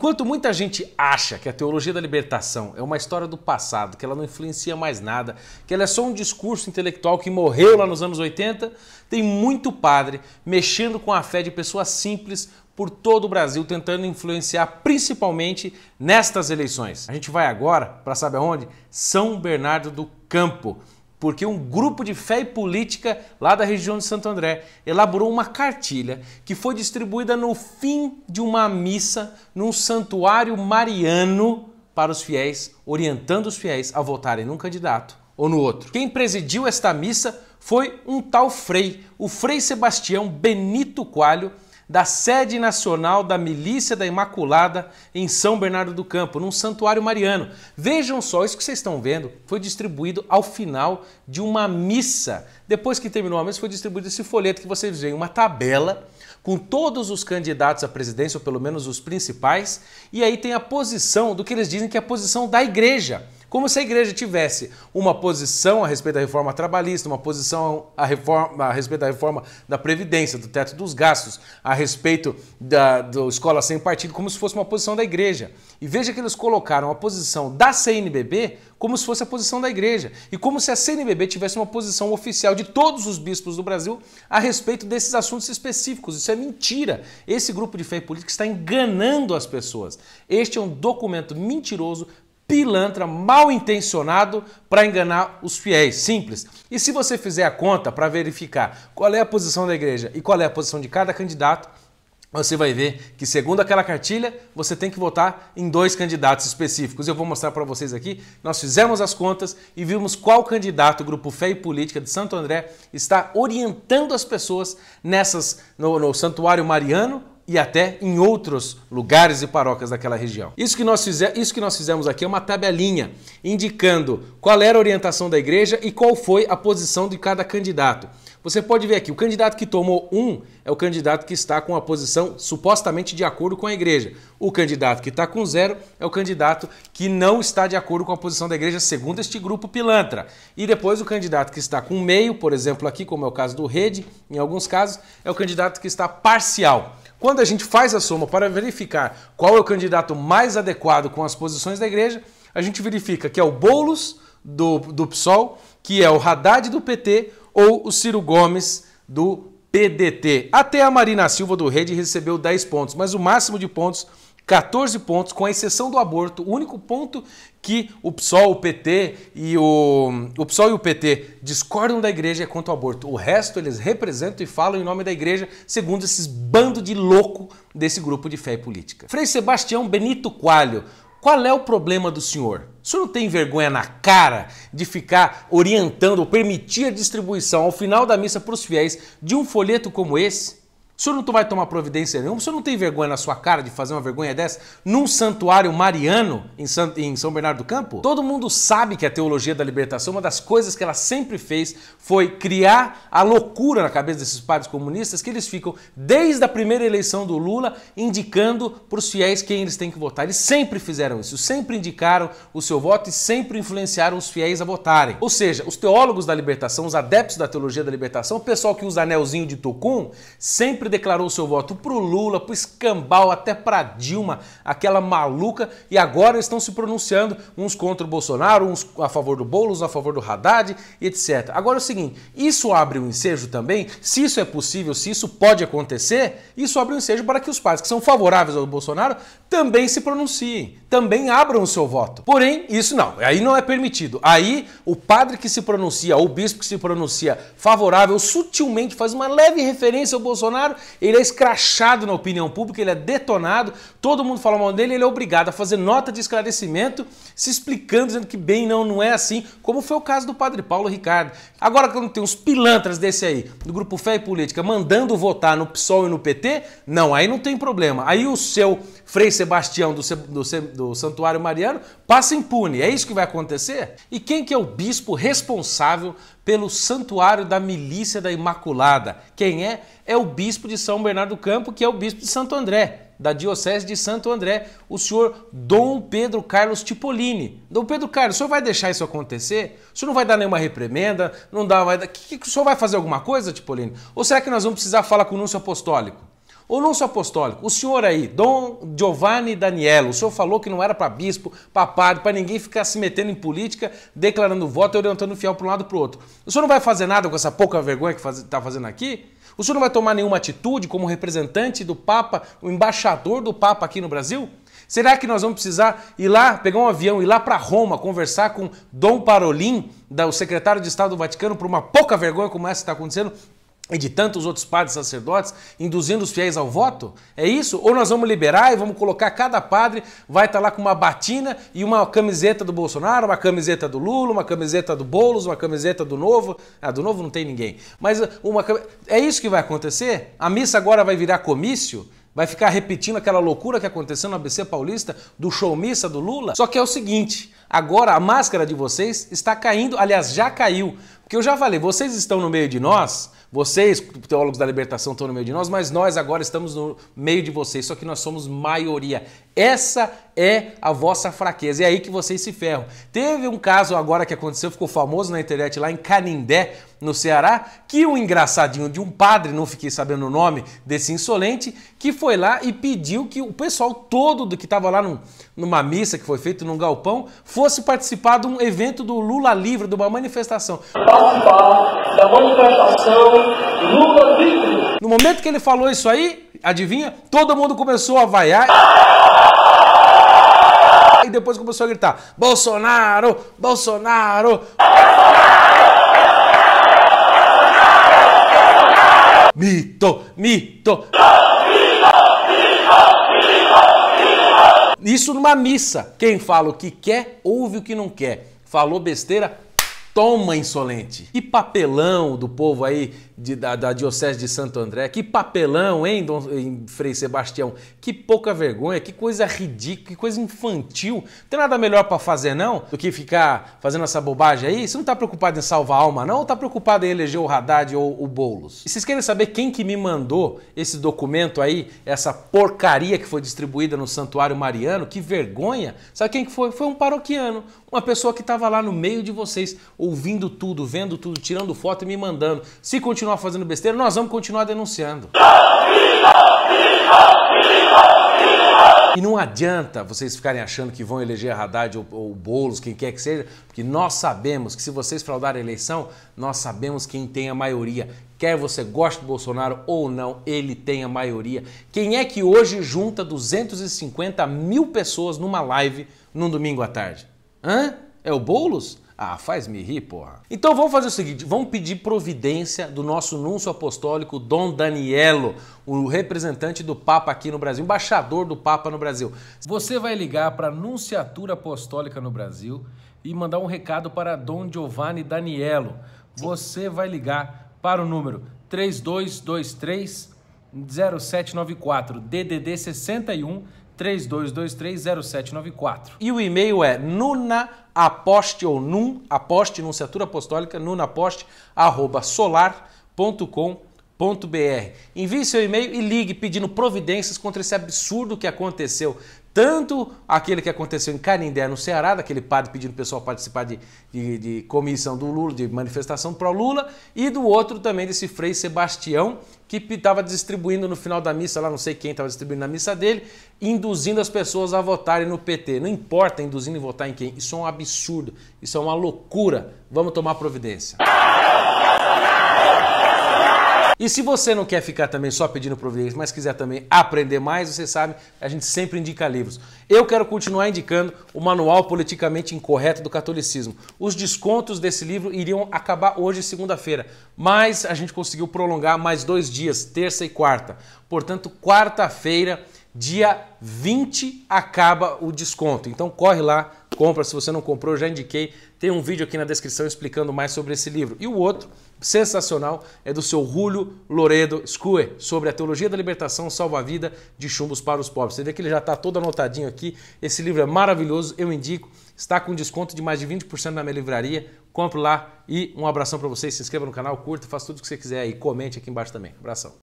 Enquanto muita gente acha que a teologia da libertação é uma história do passado, que ela não influencia mais nada, que ela é só um discurso intelectual que morreu lá nos anos 80, tem muito padre mexendo com a fé de pessoas simples por todo o Brasil, tentando influenciar principalmente nestas eleições. A gente vai agora para saber aonde? São Bernardo do Campo porque um grupo de fé e política lá da região de Santo André elaborou uma cartilha que foi distribuída no fim de uma missa num santuário mariano para os fiéis, orientando os fiéis a votarem num candidato ou no outro. Quem presidiu esta missa foi um tal frei, o frei Sebastião Benito Qualho da sede nacional da Milícia da Imaculada em São Bernardo do Campo, num santuário mariano. Vejam só, isso que vocês estão vendo foi distribuído ao final de uma missa. Depois que terminou a missa, foi distribuído esse folheto que vocês veem, uma tabela com todos os candidatos à presidência, ou pelo menos os principais, e aí tem a posição do que eles dizem que é a posição da igreja. Como se a igreja tivesse uma posição a respeito da reforma trabalhista, uma posição a, reforma, a respeito da reforma da Previdência, do teto dos gastos, a respeito da do escola sem partido, como se fosse uma posição da igreja. E veja que eles colocaram a posição da CNBB como se fosse a posição da igreja. E como se a CNBB tivesse uma posição oficial de todos os bispos do Brasil a respeito desses assuntos específicos. Isso é mentira. Esse grupo de fé política está enganando as pessoas. Este é um documento mentiroso pilantra, mal intencionado para enganar os fiéis. Simples. E se você fizer a conta para verificar qual é a posição da igreja e qual é a posição de cada candidato, você vai ver que, segundo aquela cartilha, você tem que votar em dois candidatos específicos. Eu vou mostrar para vocês aqui. Nós fizemos as contas e vimos qual candidato, o Grupo Fé e Política de Santo André, está orientando as pessoas nessas no, no Santuário Mariano e até em outros lugares e paróquias daquela região. Isso que nós, fizer, isso que nós fizemos aqui é uma tabelinha indicando qual era a orientação da igreja e qual foi a posição de cada candidato. Você pode ver aqui, o candidato que tomou um é o candidato que está com a posição supostamente de acordo com a igreja. O candidato que está com zero é o candidato que não está de acordo com a posição da igreja, segundo este grupo pilantra. E depois o candidato que está com meio, por exemplo, aqui, como é o caso do Rede, em alguns casos, é o candidato que está parcial. Quando a gente faz a soma para verificar qual é o candidato mais adequado com as posições da igreja, a gente verifica que é o Boulos do, do PSOL, que é o Haddad do PT ou o Ciro Gomes do PDT. Até a Marina Silva do Rede recebeu 10 pontos, mas o máximo de pontos 14 pontos, com exceção do aborto, o único ponto que o PSOL, o PT e o, o PSOL e o PT discordam da igreja é quanto ao aborto. O resto eles representam e falam em nome da igreja, segundo esses bando de louco desse grupo de fé e política. Frei Sebastião Benito Coalho, qual é o problema do senhor? O senhor não tem vergonha na cara de ficar orientando ou permitir a distribuição ao final da missa para os fiéis de um folheto como esse? O senhor não vai tomar providência nenhuma? O senhor não tem vergonha na sua cara de fazer uma vergonha dessa num santuário mariano em São Bernardo do Campo? Todo mundo sabe que a teologia da libertação, uma das coisas que ela sempre fez foi criar a loucura na cabeça desses padres comunistas que eles ficam, desde a primeira eleição do Lula, indicando para os fiéis quem eles têm que votar. Eles sempre fizeram isso, sempre indicaram o seu voto e sempre influenciaram os fiéis a votarem. Ou seja, os teólogos da libertação, os adeptos da teologia da libertação, o pessoal que usa anelzinho de Tucum, sempre declarou seu voto pro Lula, pro escambau, até pra Dilma, aquela maluca, e agora estão se pronunciando uns contra o Bolsonaro, uns a favor do Boulos, a favor do Haddad, etc. Agora é o seguinte, isso abre um ensejo também, se isso é possível, se isso pode acontecer, isso abre um ensejo para que os pais que são favoráveis ao Bolsonaro também se pronunciem, também abram o seu voto. Porém, isso não, aí não é permitido. Aí o padre que se pronuncia, ou o bispo que se pronuncia favorável, sutilmente faz uma leve referência ao Bolsonaro ele é escrachado na opinião pública, ele é detonado, todo mundo fala mal dele, ele é obrigado a fazer nota de esclarecimento, se explicando, dizendo que bem não, não é assim, como foi o caso do padre Paulo Ricardo. Agora, quando tem uns pilantras desse aí, do grupo Fé e Política, mandando votar no PSOL e no PT, não, aí não tem problema. Aí o seu Frei Sebastião do, do, do Santuário Mariano passa impune. É isso que vai acontecer? E quem que é o bispo responsável pelo Santuário da Milícia da Imaculada. Quem é? É o bispo de São Bernardo do Campo, que é o bispo de Santo André, da Diocese de Santo André, o senhor Dom Pedro Carlos Tipolini. Dom Pedro Carlos, o senhor vai deixar isso acontecer? O senhor não vai dar nenhuma reprimenda? Não dá, vai dar... O senhor vai fazer alguma coisa, Tipolini? Ou será que nós vamos precisar falar com o núncio apostólico? O nuncio apostólico, o senhor aí, Dom Giovanni Danielo, o senhor falou que não era para bispo, para padre, para ninguém ficar se metendo em política, declarando voto e orientando o fiel para um lado para o outro. O senhor não vai fazer nada com essa pouca vergonha que está fazendo aqui? O senhor não vai tomar nenhuma atitude como representante do Papa, o embaixador do Papa aqui no Brasil? Será que nós vamos precisar ir lá, pegar um avião, ir lá para Roma, conversar com Dom Parolin, o secretário de Estado do Vaticano, por uma pouca vergonha como essa que está acontecendo e de tantos outros padres sacerdotes, induzindo os fiéis ao voto? É isso? Ou nós vamos liberar e vamos colocar cada padre, vai estar tá lá com uma batina e uma camiseta do Bolsonaro, uma camiseta do Lula, uma camiseta do Boulos, uma camiseta do Novo. Ah, do Novo não tem ninguém. Mas ah, uma é isso que vai acontecer? A missa agora vai virar comício? Vai ficar repetindo aquela loucura que aconteceu no ABC Paulista do show missa do Lula? Só que é o seguinte, agora a máscara de vocês está caindo, aliás, já caiu. Porque eu já falei, vocês estão no meio de nós vocês, teólogos da libertação, estão no meio de nós, mas nós agora estamos no meio de vocês, só que nós somos maioria. Essa é a vossa fraqueza, é aí que vocês se ferram. Teve um caso agora que aconteceu, ficou famoso na internet lá em Canindé, no Ceará, que o engraçadinho de um padre, não fiquei sabendo o nome desse insolente, que foi lá e pediu que o pessoal todo do que estava lá num, numa missa que foi feita num galpão fosse participar de um evento do Lula Livre, de uma manifestação. Participar da manifestação Lula Livre. No momento que ele falou isso aí, adivinha? Todo mundo começou a vaiar. E depois começou a gritar: Bolsonaro! Bolsonaro! Bolsonaro! mito, mito. Isso numa missa. Quem fala o que quer, ouve o que não quer. Falou besteira, toma insolente. E papelão do povo aí de, da, da, Diocese de Santo André. Que papelão, hein, Dom, em Frei Sebastião? Que pouca vergonha, que coisa ridícula, que coisa infantil. Não tem nada melhor para fazer, não, do que ficar fazendo essa bobagem aí? Você não tá preocupado em salvar a alma, não? Ou tá preocupado em eleger o Haddad ou o Boulos? E vocês querem saber quem que me mandou esse documento aí, essa porcaria que foi distribuída no Santuário Mariano? Que vergonha! Sabe quem que foi? Foi um paroquiano, uma pessoa que estava lá no meio de vocês, ouvindo tudo, vendo tudo, tirando foto e me mandando. Se continuar continuar fazendo besteira, nós vamos continuar denunciando. E não adianta vocês ficarem achando que vão eleger a Haddad ou, ou Boulos, quem quer que seja, porque nós sabemos que se vocês fraudarem a eleição, nós sabemos quem tem a maioria. Quer você goste do Bolsonaro ou não, ele tem a maioria. Quem é que hoje junta 250 mil pessoas numa live num domingo à tarde? Hã? É o Boulos? Ah, faz-me rir, porra. Então vamos fazer o seguinte: vamos pedir providência do nosso nuncio apostólico Dom Danielo, o representante do Papa aqui no Brasil, embaixador do Papa no Brasil. Você vai ligar para a Nunciatura Apostólica no Brasil e mandar um recado para Dom Giovanni Danielo. Você vai ligar para o número 3223 0794 DDD 61 3223 0794. E o e-mail é nuna aposte ou num, aposte, nunciatura apostólica, nunaposte, arroba solar.com.br www.providências.com.br. Envie seu e-mail e ligue pedindo providências contra esse absurdo que aconteceu. Tanto aquele que aconteceu em Canindé, no Ceará, daquele padre pedindo o pessoal participar de, de, de comissão do Lula, de manifestação pro Lula, e do outro também desse Frei Sebastião, que estava distribuindo no final da missa, lá não sei quem estava distribuindo na missa dele, induzindo as pessoas a votarem no PT. Não importa induzindo e votar em quem, isso é um absurdo, isso é uma loucura. Vamos tomar providência. Ah! E se você não quer ficar também só pedindo providência, mas quiser também aprender mais, você sabe, a gente sempre indica livros. Eu quero continuar indicando o Manual Politicamente Incorreto do Catolicismo. Os descontos desse livro iriam acabar hoje, segunda-feira, mas a gente conseguiu prolongar mais dois dias, terça e quarta. Portanto, quarta-feira, dia 20, acaba o desconto. Então corre lá, compra. Se você não comprou, já indiquei. Tem um vídeo aqui na descrição explicando mais sobre esse livro. E o outro sensacional é do seu Julio Loredo Scue, sobre a teologia da libertação salva-vida de chumbos para os pobres. Você vê que ele já está todo anotadinho aqui. Esse livro é maravilhoso, eu indico. Está com desconto de mais de 20% na minha livraria. Compre lá e um abração para vocês. Se inscreva no canal, curta, faça tudo o que você quiser aí. Comente aqui embaixo também. Abração.